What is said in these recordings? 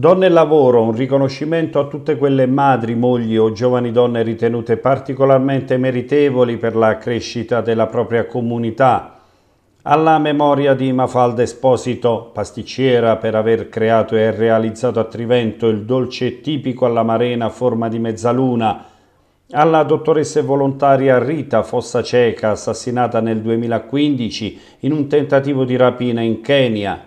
Donne e lavoro, un riconoscimento a tutte quelle madri, mogli o giovani donne ritenute particolarmente meritevoli per la crescita della propria comunità. Alla memoria di Mafalda Esposito, pasticciera per aver creato e realizzato a Trivento il dolce tipico alla marena a forma di mezzaluna. Alla dottoressa volontaria Rita Fossa Cieca, assassinata nel 2015 in un tentativo di rapina in Kenya.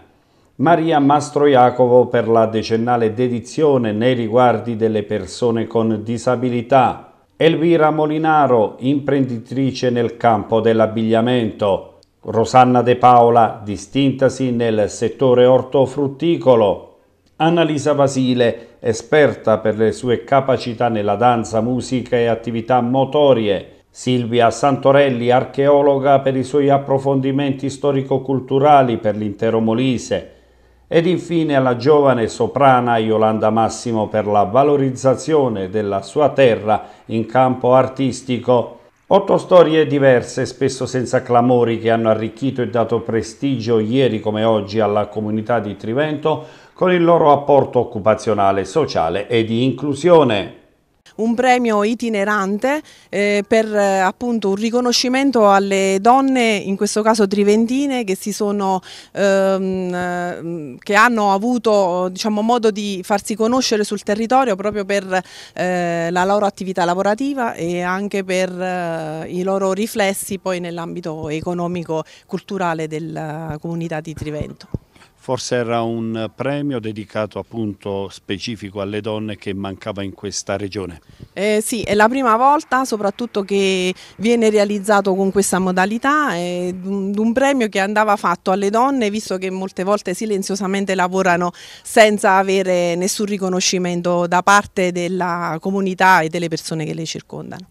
Maria Mastro Jacopo per la decennale dedizione nei riguardi delle persone con disabilità, Elvira Molinaro, imprenditrice nel campo dell'abbigliamento, Rosanna De Paola, distintasi nel settore ortofrutticolo, Annalisa Vasile, esperta per le sue capacità nella danza, musica e attività motorie. Silvia Santorelli, archeologa per i suoi approfondimenti storico-culturali per l'intero Molise ed infine alla giovane soprana Yolanda Massimo per la valorizzazione della sua terra in campo artistico. Otto storie diverse, spesso senza clamori, che hanno arricchito e dato prestigio ieri come oggi alla comunità di Trivento con il loro apporto occupazionale, sociale e di inclusione un premio itinerante eh, per eh, appunto un riconoscimento alle donne, in questo caso triventine, che, sono, ehm, eh, che hanno avuto diciamo, modo di farsi conoscere sul territorio proprio per eh, la loro attività lavorativa e anche per eh, i loro riflessi poi nell'ambito economico-culturale della comunità di Trivento. Forse era un premio dedicato appunto specifico alle donne che mancava in questa regione. Eh sì, è la prima volta soprattutto che viene realizzato con questa modalità, è un premio che andava fatto alle donne visto che molte volte silenziosamente lavorano senza avere nessun riconoscimento da parte della comunità e delle persone che le circondano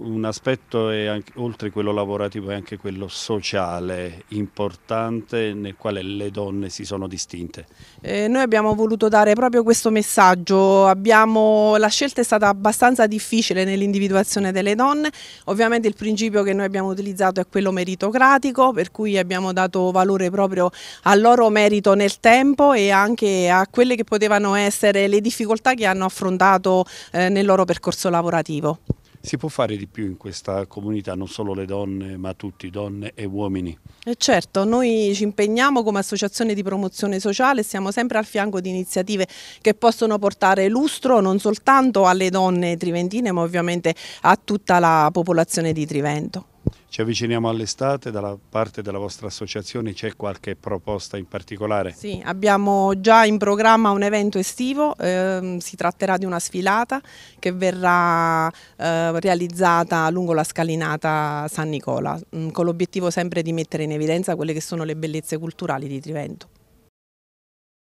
un aspetto è anche, oltre quello lavorativo è anche quello sociale importante nel quale le donne si sono distinte. Eh, noi abbiamo voluto dare proprio questo messaggio, abbiamo, la scelta è stata abbastanza difficile nell'individuazione delle donne, ovviamente il principio che noi abbiamo utilizzato è quello meritocratico per cui abbiamo dato valore proprio al loro merito nel tempo e anche a quelle che potevano essere le difficoltà che hanno affrontato eh, nel loro percorso lavorativo si può fare di più in questa comunità, non solo le donne, ma tutti, donne e uomini. E certo, noi ci impegniamo come associazione di promozione sociale, siamo sempre al fianco di iniziative che possono portare lustro non soltanto alle donne triventine, ma ovviamente a tutta la popolazione di Trivento. Ci avviciniamo all'estate, dalla parte della vostra associazione c'è qualche proposta in particolare? Sì, abbiamo già in programma un evento estivo, ehm, si tratterà di una sfilata che verrà eh, realizzata lungo la scalinata San Nicola, mh, mm, con l'obiettivo sempre di mettere in evidenza quelle che sono le bellezze culturali di Trivento.